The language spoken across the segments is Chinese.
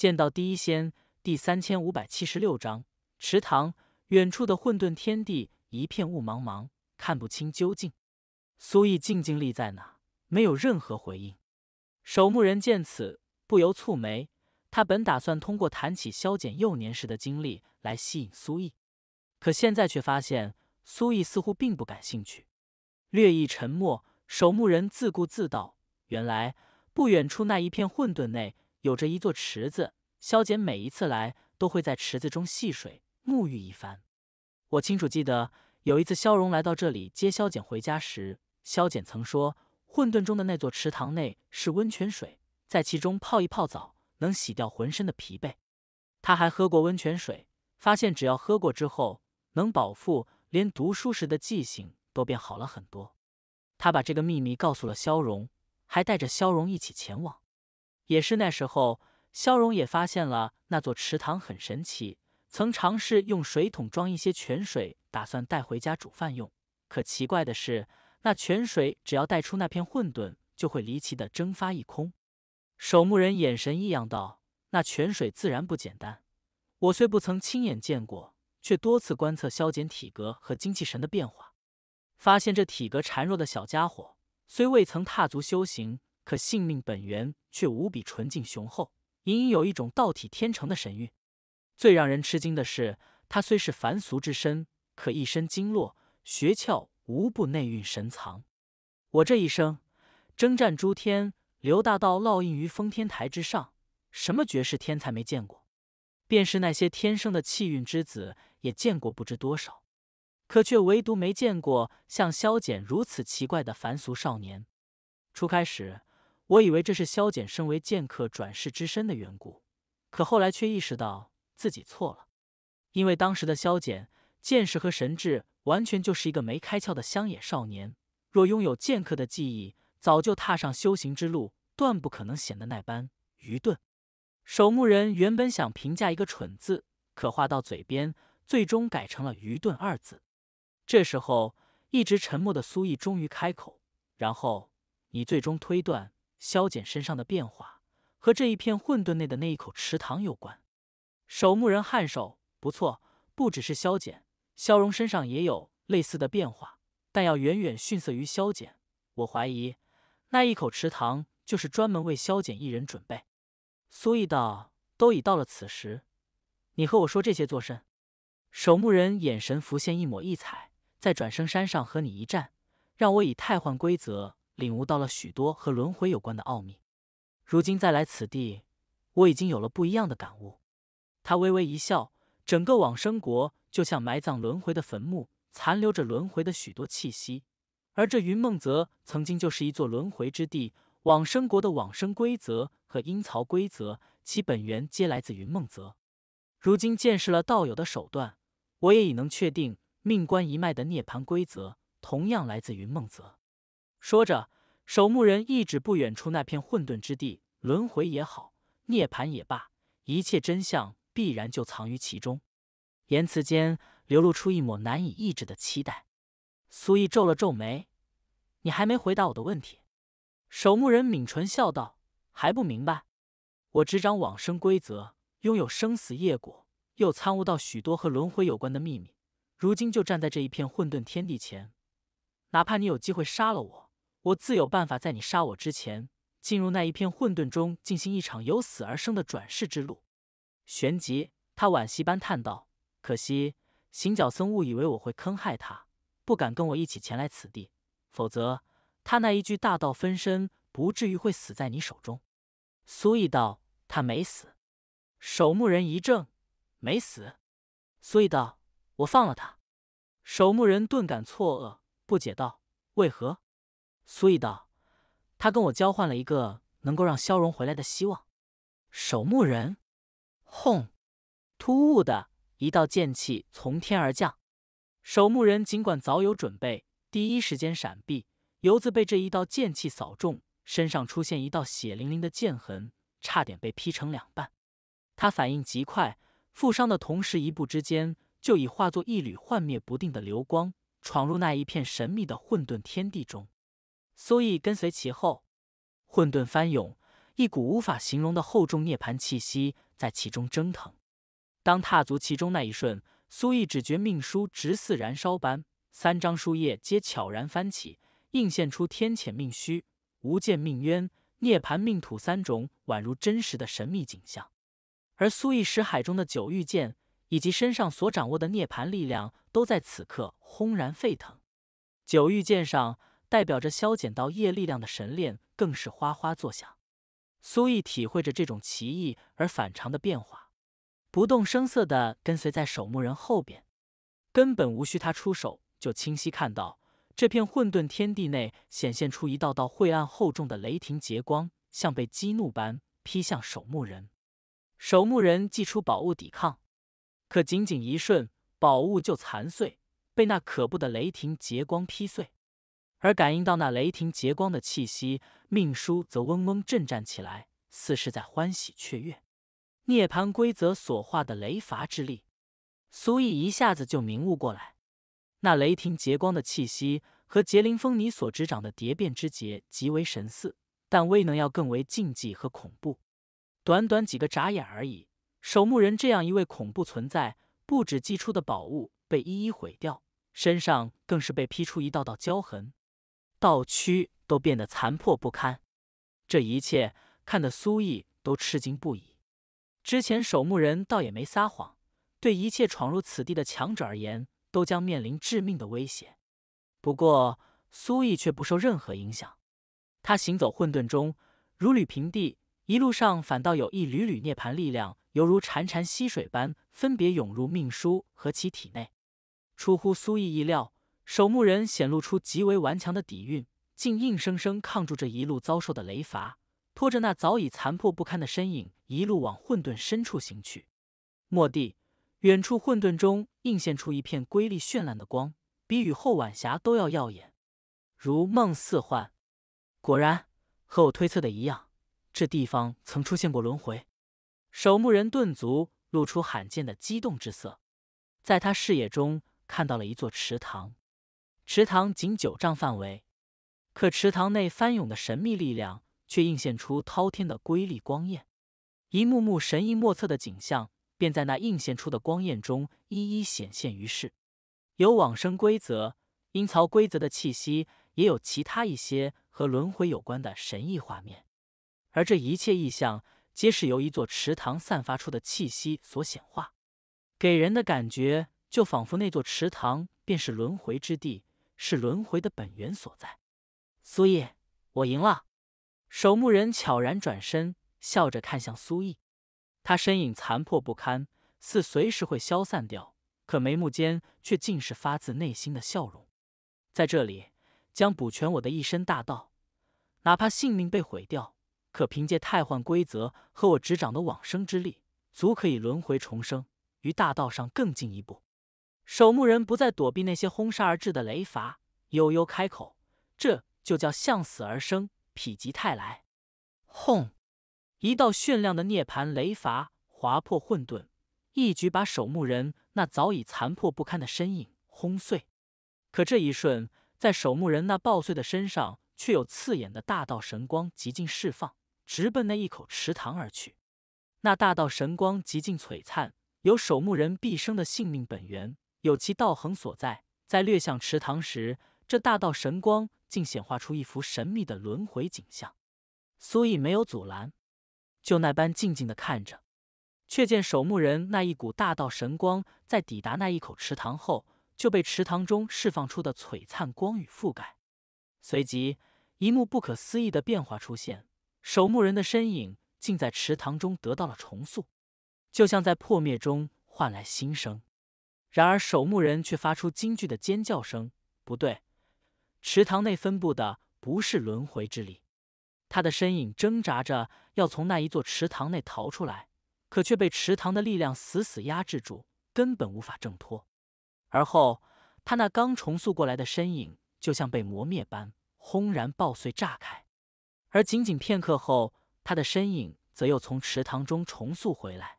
见到第一仙第三千五百七十六章池塘。远处的混沌天地一片雾茫茫，看不清究竟。苏毅静静立在那，没有任何回应。守墓人见此，不由蹙眉。他本打算通过谈起萧简幼年时的经历来吸引苏毅，可现在却发现苏毅似乎并不感兴趣。略一沉默，守墓人自顾自道：“原来不远处那一片混沌内……”有着一座池子，萧简每一次来都会在池子中戏水沐浴一番。我清楚记得，有一次萧荣来到这里接萧简回家时，萧简曾说，混沌中的那座池塘内是温泉水，在其中泡一泡澡能洗掉浑身的疲惫。他还喝过温泉水，发现只要喝过之后能饱腹，连读书时的记性都变好了很多。他把这个秘密告诉了萧荣，还带着萧荣一起前往。也是那时候，萧荣也发现了那座池塘很神奇，曾尝试用水桶装一些泉水，打算带回家煮饭用。可奇怪的是，那泉水只要带出那片混沌，就会离奇的蒸发一空。守墓人眼神异样道：“那泉水自然不简单，我虽不曾亲眼见过，却多次观测萧减体格和精气神的变化，发现这体格孱弱的小家伙，虽未曾踏足修行。”可性命本源却无比纯净雄厚，隐隐有一种道体天成的神韵。最让人吃惊的是，他虽是凡俗之身，可一身经络学窍无不内蕴神藏。我这一生征战诸天，留大道烙印于封天台之上，什么绝世天才没见过，便是那些天生的气运之子也见过不知多少，可却唯独没见过像萧简如此奇怪的凡俗少年。初开始。我以为这是萧简身为剑客转世之身的缘故，可后来却意识到自己错了。因为当时的萧简，见识和神智完全就是一个没开窍的乡野少年。若拥有剑客的记忆，早就踏上修行之路，断不可能显得那般愚钝。守墓人原本想评价一个“蠢”字，可话到嘴边，最终改成了“愚钝”二字。这时候，一直沉默的苏毅终于开口：“然后你最终推断。”萧简身上的变化和这一片混沌内的那一口池塘有关。守墓人颔首，不错，不只是萧简，萧荣身上也有类似的变化，但要远远逊色于萧简。我怀疑那一口池塘就是专门为萧简一人准备。苏义道，都已到了此时，你和我说这些作甚？守墓人眼神浮现一抹异彩，在转生山上和你一战，让我以太换规则。领悟到了许多和轮回有关的奥秘，如今再来此地，我已经有了不一样的感悟。他微微一笑，整个往生国就像埋葬轮回的坟墓，残留着轮回的许多气息。而这云梦泽曾经就是一座轮回之地，往生国的往生规则和阴曹规则，其本源皆来自云梦泽。如今见识了道友的手段，我也已能确定，命官一脉的涅槃规则同样来自云梦泽。说着，守墓人一指不远处那片混沌之地，轮回也好，涅槃也罢，一切真相必然就藏于其中。言辞间流露出一抹难以抑制的期待。苏毅皱了皱眉：“你还没回答我的问题。”守墓人抿唇笑道：“还不明白？我执掌往生规则，拥有生死业果，又参悟到许多和轮回有关的秘密。如今就站在这一片混沌天地前，哪怕你有机会杀了我。”我自有办法，在你杀我之前，进入那一片混沌中，进行一场由死而生的转世之路。旋即，他惋惜般叹道：“可惜，行脚僧误以为我会坑害他，不敢跟我一起前来此地，否则他那一具大道分身不至于会死在你手中。”苏毅道：“他没死。”守墓人一怔：“没死？”苏毅道：“我放了他。”守墓人顿感错愕，不解道：“为何？”苏义道：“他跟我交换了一个能够让萧荣回来的希望。”守墓人，轰！突兀的一道剑气从天而降。守墓人尽管早有准备，第一时间闪避。游子被这一道剑气扫中，身上出现一道血淋淋的剑痕，差点被劈成两半。他反应极快，负伤的同时，一步之间就已化作一缕幻灭不定的流光，闯入那一片神秘的混沌天地中。苏毅跟随其后，混沌翻涌，一股无法形容的厚重涅槃气息在其中蒸腾。当踏足其中那一瞬，苏毅只觉命书直似燃烧般，三张书页皆悄然翻起，映现出天谴命虚、无间命渊、涅盘命土三种宛如真实的神秘景象。而苏毅识海中的九玉剑以及身上所掌握的涅盘力量，都在此刻轰然沸腾。九玉剑上。代表着消减到业力量的神链更是哗哗作响，苏毅体会着这种奇异而反常的变化，不动声色的跟随在守墓人后边，根本无需他出手，就清晰看到这片混沌天地内显现出一道道晦暗厚重的雷霆劫光，像被激怒般劈向守墓人。守墓人祭出宝物抵抗，可仅仅一瞬，宝物就残碎，被那可怖的雷霆劫光劈碎。而感应到那雷霆劫光的气息，命书则嗡嗡震颤起来，似是在欢喜雀跃。涅槃规则所化的雷罚之力，苏毅一下子就明悟过来。那雷霆劫光的气息和杰灵风尼所执掌的蝶变之劫极为神似，但未能要更为禁忌和恐怖。短短几个眨眼而已，守墓人这样一位恐怖存在，不止祭出的宝物被一一毁掉，身上更是被劈出一道道焦痕。道区都变得残破不堪，这一切看得苏毅都吃惊不已。之前守墓人倒也没撒谎，对一切闯入此地的强者而言，都将面临致命的威胁。不过苏毅却不受任何影响，他行走混沌中如履平地，一路上反倒有一缕缕涅槃力量，犹如潺潺溪水般，分别涌入命书和其体内。出乎苏毅意料。守墓人显露出极为顽强的底蕴，竟硬生生抗住这一路遭受的雷罚，拖着那早已残破不堪的身影，一路往混沌深处行去。蓦地，远处混沌中映现出一片瑰丽绚烂的光，比雨后晚霞都要耀眼，如梦似幻。果然，和我推测的一样，这地方曾出现过轮回。守墓人顿足，露出罕见的激动之色，在他视野中看到了一座池塘。池塘仅九丈范围，可池塘内翻涌的神秘力量却映现出滔天的瑰丽光焰，一幕幕神异莫测的景象便在那映现出的光焰中一一显现于世。有往生规则、阴曹规则的气息，也有其他一些和轮回有关的神异画面，而这一切意象皆是由一座池塘散发出的气息所显化，给人的感觉就仿佛那座池塘便是轮回之地。是轮回的本源所在。苏毅，我赢了。守墓人悄然转身，笑着看向苏毅。他身影残破不堪，似随时会消散掉，可眉目间却尽是发自内心的笑容。在这里，将补全我的一身大道。哪怕性命被毁掉，可凭借太幻规则和我执掌的往生之力，足可以轮回重生，于大道上更进一步。守墓人不再躲避那些轰杀而至的雷伐，悠悠开口：“这就叫向死而生，否极泰来。”轰！一道炫亮的涅槃雷伐划破混沌，一举把守墓人那早已残破不堪的身影轰碎。可这一瞬，在守墓人那爆碎的身上，却有刺眼的大道神光极尽释放，直奔那一口池塘而去。那大道神光极尽璀璨，有守墓人毕生的性命本源。有其道恒所在，在略向池塘时，这大道神光竟显化出一幅神秘的轮回景象。苏毅没有阻拦，就那般静静的看着。却见守墓人那一股大道神光在抵达那一口池塘后，就被池塘中释放出的璀璨光雨覆盖。随即，一幕不可思议的变化出现：守墓人的身影竟在池塘中得到了重塑，就像在破灭中换来新生。然而，守墓人却发出惊惧的尖叫声。不对，池塘内分布的不是轮回之力。他的身影挣扎着要从那一座池塘内逃出来，可却被池塘的力量死死压制住，根本无法挣脱。而后，他那刚重塑过来的身影就像被磨灭般轰然爆碎炸开。而仅仅片刻后，他的身影则又从池塘中重塑回来，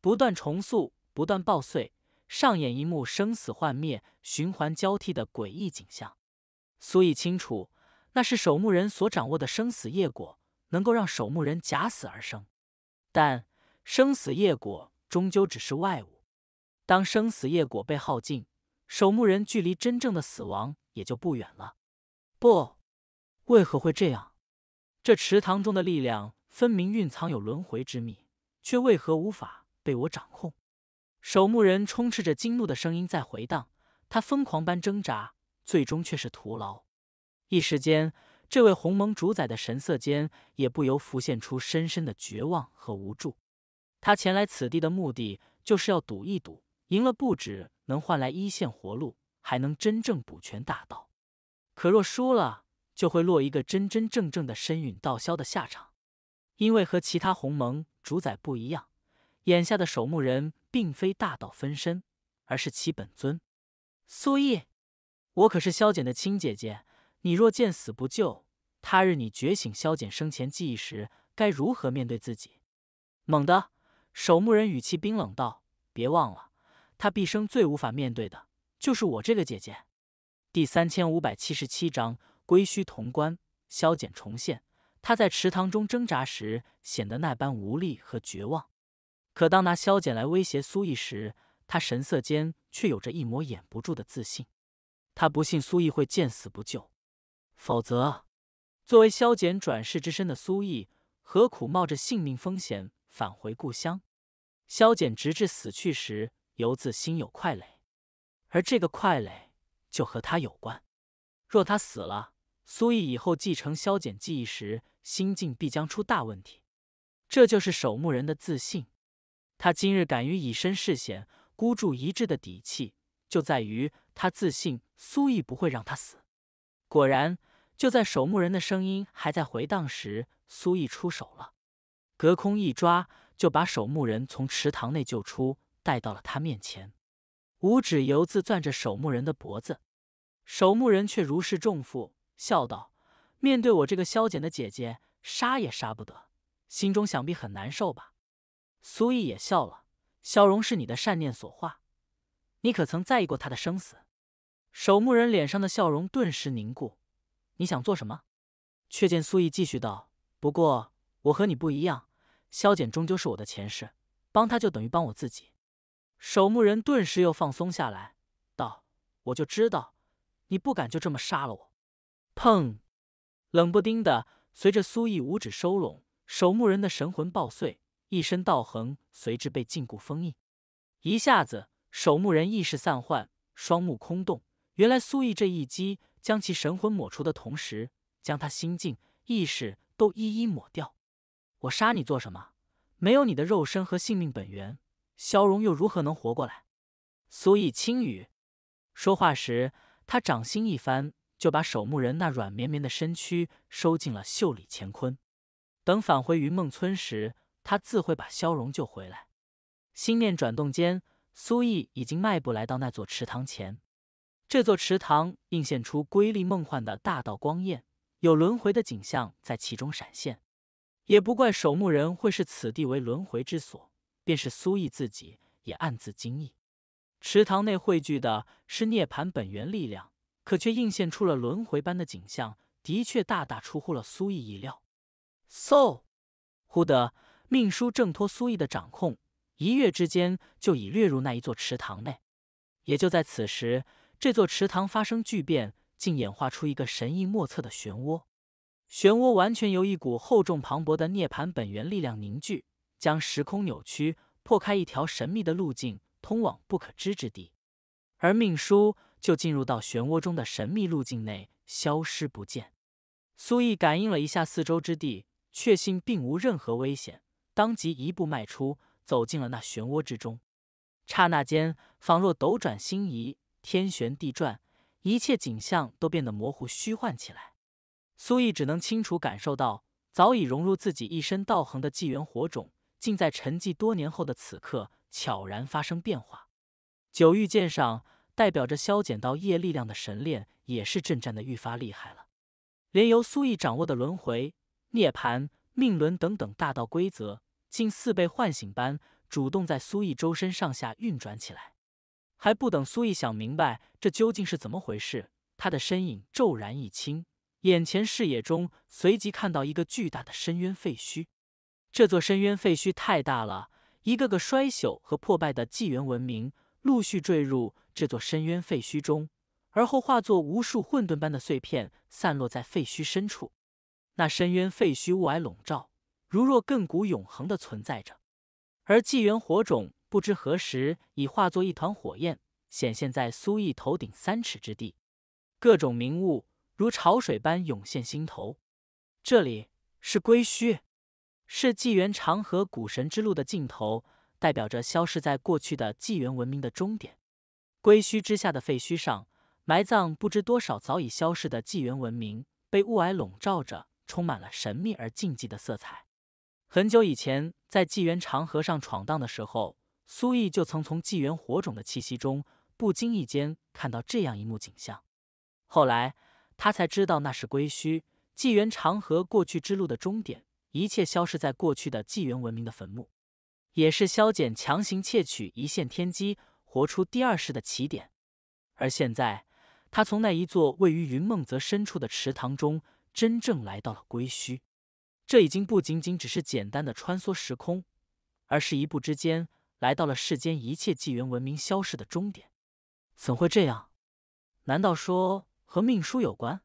不断重塑，不断爆碎。上演一幕生死幻灭、循环交替的诡异景象。苏以清楚，那是守墓人所掌握的生死业果，能够让守墓人假死而生。但生死业果终究只是外物，当生死业果被耗尽，守墓人距离真正的死亡也就不远了。不，为何会这样？这池塘中的力量分明蕴藏有轮回之秘，却为何无法被我掌控？守墓人充斥着惊怒的声音在回荡，他疯狂般挣扎，最终却是徒劳。一时间，这位鸿蒙主宰的神色间也不由浮现出深深的绝望和无助。他前来此地的目的，就是要赌一赌，赢了不止能换来一线活路，还能真正补全大道；可若输了，就会落一个真真正正的身陨道消的下场。因为和其他鸿蒙主宰不一样。眼下的守墓人并非大道分身，而是其本尊。苏毅，我可是萧简的亲姐姐，你若见死不救，他日你觉醒萧简生前记忆时，该如何面对自己？猛地，守墓人语气冰冷道：“别忘了，他毕生最无法面对的就是我这个姐姐。”第三千五百七十七章归墟潼关，萧简重现。他在池塘中挣扎时，显得那般无力和绝望。可当拿萧简来威胁苏毅时，他神色间却有着一抹掩不住的自信。他不信苏毅会见死不救，否则，作为萧简转世之身的苏毅，何苦冒着性命风险返回故乡？萧简直至死去时，犹自心有块垒，而这个块垒就和他有关。若他死了，苏毅以后继承萧简记忆时，心境必将出大问题。这就是守墓人的自信。他今日敢于以身试险、孤注一掷的底气，就在于他自信苏毅不会让他死。果然，就在守墓人的声音还在回荡时，苏毅出手了，隔空一抓，就把守墓人从池塘内救出，带到了他面前。五指游自攥着守墓人的脖子，守墓人却如释重负，笑道：“面对我这个消减的姐姐，杀也杀不得，心中想必很难受吧。”苏毅也笑了，笑容是你的善念所化，你可曾在意过他的生死？守墓人脸上的笑容顿时凝固。你想做什么？却见苏毅继续道：“不过我和你不一样，萧简终究是我的前世，帮他就等于帮我自己。”守墓人顿时又放松下来，道：“我就知道，你不敢就这么杀了我。”砰！冷不丁的，随着苏毅五指收拢，守墓人的神魂爆碎。一身道痕随之被禁锢封印，一下子守墓人意识散涣，双目空洞。原来苏毅这一击，将其神魂抹除的同时，将他心境意识都一一抹掉。我杀你做什么？没有你的肉身和性命本源，萧荣又如何能活过来？苏毅轻语，说话时，他掌心一翻，就把守墓人那软绵绵的身躯收进了袖里乾坤。等返回云梦村时。他自会把萧荣救回来。心念转动间，苏毅已经迈步来到那座池塘前。这座池塘映现出瑰丽梦幻的大道光焰，有轮回的景象在其中闪现。也不怪守墓人会视此地为轮回之所，便是苏毅自己也暗自惊异。池塘内汇聚的是涅槃本源力量，可却映现出了轮回般的景象，的确大大出乎了苏毅意料。嗖！忽的。命书挣脱苏毅的掌控，一跃之间就已掠入那一座池塘内。也就在此时，这座池塘发生巨变，竟演化出一个神异莫测的漩涡。漩涡完全由一股厚重磅礴的涅槃本源力量凝聚，将时空扭曲，破开一条神秘的路径，通往不可知之地。而命书就进入到漩涡中的神秘路径内，消失不见。苏毅感应了一下四周之地，确信并无任何危险。当即一步迈出，走进了那漩涡之中。刹那间，仿若斗转星移，天旋地转，一切景象都变得模糊虚幻起来。苏毅只能清楚感受到，早已融入自己一身道行的纪元火种，竟在沉寂多年后的此刻悄然发生变化。九玉剑上代表着消减到业力量的神链，也是震颤的愈发厉害了。连由苏毅掌握的轮回、涅槃、命轮等等大道规则。竟似被唤醒般，主动在苏毅周身上下运转起来。还不等苏毅想明白这究竟是怎么回事，他的身影骤然一轻，眼前视野中随即看到一个巨大的深渊废墟。这座深渊废墟太大了，一个个衰朽和破败的纪元文明陆续坠入这座深渊废墟中，而后化作无数混沌般的碎片，散落在废墟深处。那深渊废墟雾霭笼罩。如若亘古永恒的存在着，而纪元火种不知何时已化作一团火焰，显现在苏毅头顶三尺之地。各种名物如潮水般涌现心头。这里是归墟，是纪元长河古神之路的尽头，代表着消失在过去的纪元文明的终点。归墟之下的废墟上，埋葬不知多少早已消逝的纪元文明，被雾霭笼罩着，充满了神秘而禁忌的色彩。很久以前，在纪元长河上闯荡的时候，苏毅就曾从纪元火种的气息中不经意间看到这样一幕景象。后来，他才知道那是归墟，纪元长河过去之路的终点，一切消失在过去的纪元文明的坟墓，也是萧简强行窃取一线天机，活出第二世的起点。而现在，他从那一座位于云梦泽深处的池塘中，真正来到了归墟。这已经不仅仅只是简单的穿梭时空，而是一步之间来到了世间一切纪元文明消逝的终点。怎会这样？难道说和命书有关？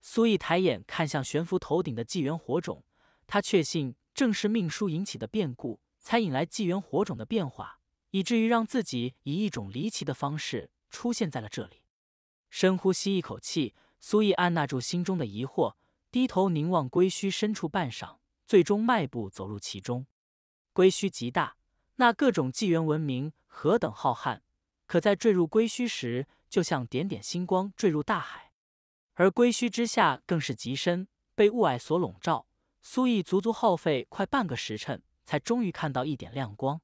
苏毅抬眼看向悬浮头顶的纪元火种，他确信正是命书引起的变故，才引来纪元火种的变化，以至于让自己以一种离奇的方式出现在了这里。深呼吸一口气，苏毅按捺住心中的疑惑。低头凝望归墟深处半晌，最终迈步走入其中。归墟极大，那各种纪元文明何等浩瀚，可在坠入归墟时，就像点点星光坠入大海。而归墟之下更是极深，被雾霭所笼罩。苏毅足足耗费快半个时辰，才终于看到一点亮光。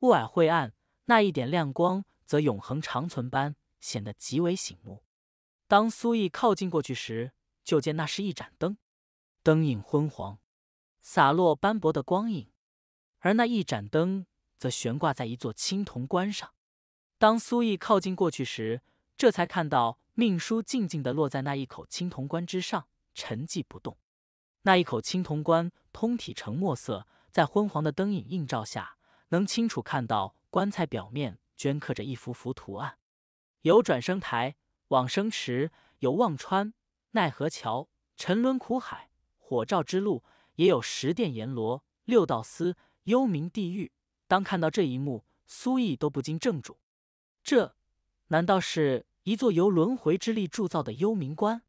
雾霭晦暗，那一点亮光则永恒长存般，显得极为醒目。当苏毅靠近过去时，就见那是一盏灯，灯影昏黄，洒落斑驳的光影。而那一盏灯则悬挂在一座青铜棺上。当苏毅靠近过去时，这才看到命书静静的落在那一口青铜棺之上，沉寂不动。那一口青铜棺通体呈墨色，在昏黄的灯影映照下，能清楚看到棺材表面镌刻着一幅幅图案，有转生台、往生池，有望川。奈何桥、沉沦苦海、火照之路，也有十殿阎罗、六道司、幽冥地狱。当看到这一幕，苏毅都不禁怔住。这难道是一座由轮回之力铸造的幽冥关？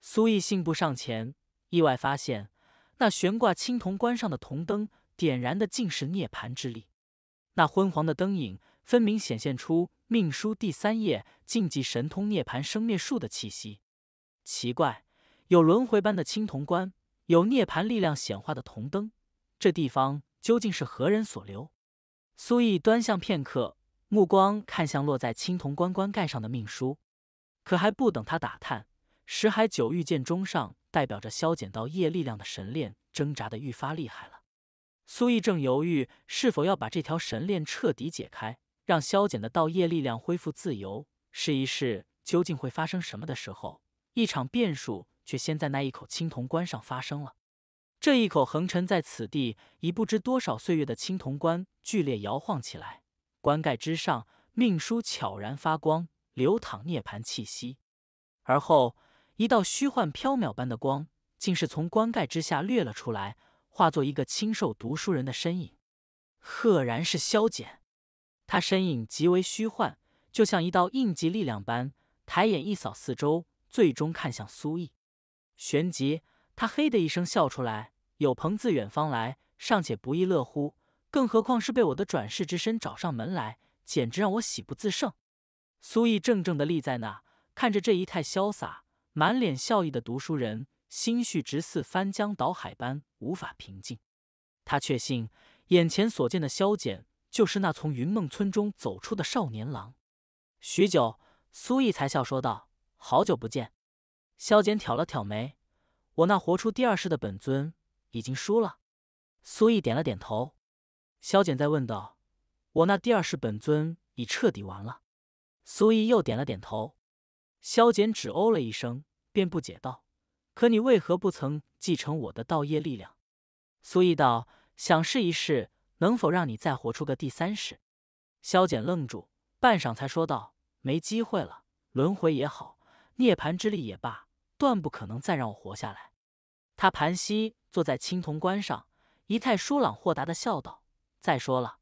苏毅信步上前，意外发现那悬挂青铜关上的铜灯，点燃的竟是涅槃之力。那昏黄的灯影，分明显现出命书第三页禁忌神通涅槃生灭术的气息。奇怪，有轮回般的青铜棺，有涅槃力量显化的铜灯，这地方究竟是何人所留？苏毅端详片刻，目光看向落在青铜棺棺盖上的命书。可还不等他打探，石海九玉剑中上代表着消减道业力量的神链挣扎的愈发厉害了。苏毅正犹豫是否要把这条神链彻底解开，让消减的道业力量恢复自由，试一试究竟会发生什么的时候。一场变数却先在那一口青铜棺上发生了。这一口横陈在此地已不知多少岁月的青铜棺剧烈摇晃起来，棺盖之上命书悄然发光，流淌涅槃气息。而后，一道虚幻缥缈般的光，竟是从棺盖之下掠了出来，化作一个清瘦读书人的身影，赫然是萧简。他身影极为虚幻，就像一道印记力量般，抬眼一扫四周。最终看向苏毅，旋即他嘿的一声笑出来：“有朋自远方来，尚且不亦乐乎，更何况是被我的转世之身找上门来，简直让我喜不自胜。”苏毅怔怔的立在那，看着这一太潇洒、满脸笑意的读书人，心绪直似翻江倒海般无法平静。他确信眼前所见的萧简就是那从云梦村中走出的少年郎。许久，苏毅才笑说道。好久不见，萧简挑了挑眉。我那活出第二世的本尊已经输了。苏毅点了点头。萧简再问道：“我那第二世本尊已彻底完了。”苏毅又点了点头。萧简只哦了一声，便不解道：“可你为何不曾继承我的道业力量？”苏毅道：“想试一试能否让你再活出个第三世。”萧简愣住，半晌才说道：“没机会了，轮回也好。”涅槃之力也罢，断不可能再让我活下来。他盘膝坐在青铜棺上，仪态疏朗豁达的笑道：“再说了，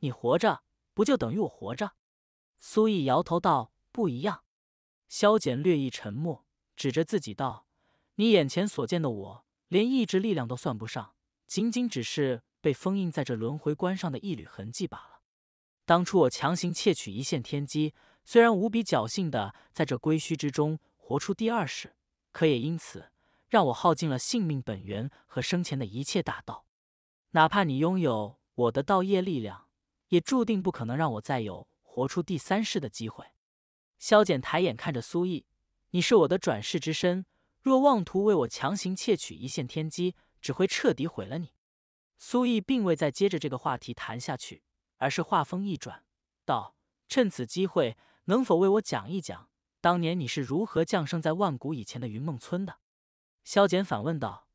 你活着不就等于我活着？”苏毅摇头道：“不一样。”萧简略一沉默，指着自己道：“你眼前所见的我，连意志力量都算不上，仅仅只是被封印在这轮回棺上的一缕痕迹罢了。当初我强行窃取一线天机。”虽然无比侥幸地在这归墟之中活出第二世，可也因此让我耗尽了性命本源和生前的一切大道。哪怕你拥有我的道业力量，也注定不可能让我再有活出第三世的机会。萧简抬眼看着苏毅，你是我的转世之身，若妄图为我强行窃取一线天机，只会彻底毁了你。”苏毅并未再接着这个话题谈下去，而是话锋一转道：“趁此机会。”能否为我讲一讲当年你是如何降生在万古以前的云梦村的？萧简反问道：“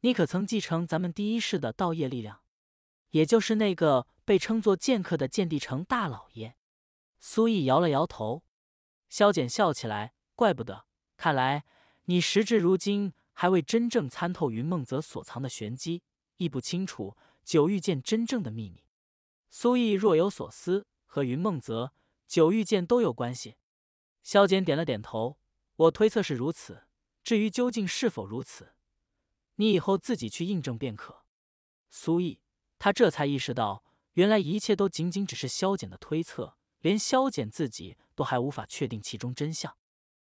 你可曾继承咱们第一世的道业力量，也就是那个被称作剑客的剑帝城大老爷？”苏毅摇了摇头。萧简笑起来：“怪不得，看来你时至如今还未真正参透云梦泽所藏的玄机，亦不清楚九玉剑真正的秘密。”苏毅若有所思，和云梦泽。九玉剑都有关系，萧简点了点头。我推测是如此，至于究竟是否如此，你以后自己去印证便可。苏毅，他这才意识到，原来一切都仅仅只是萧简的推测，连萧简自己都还无法确定其中真相。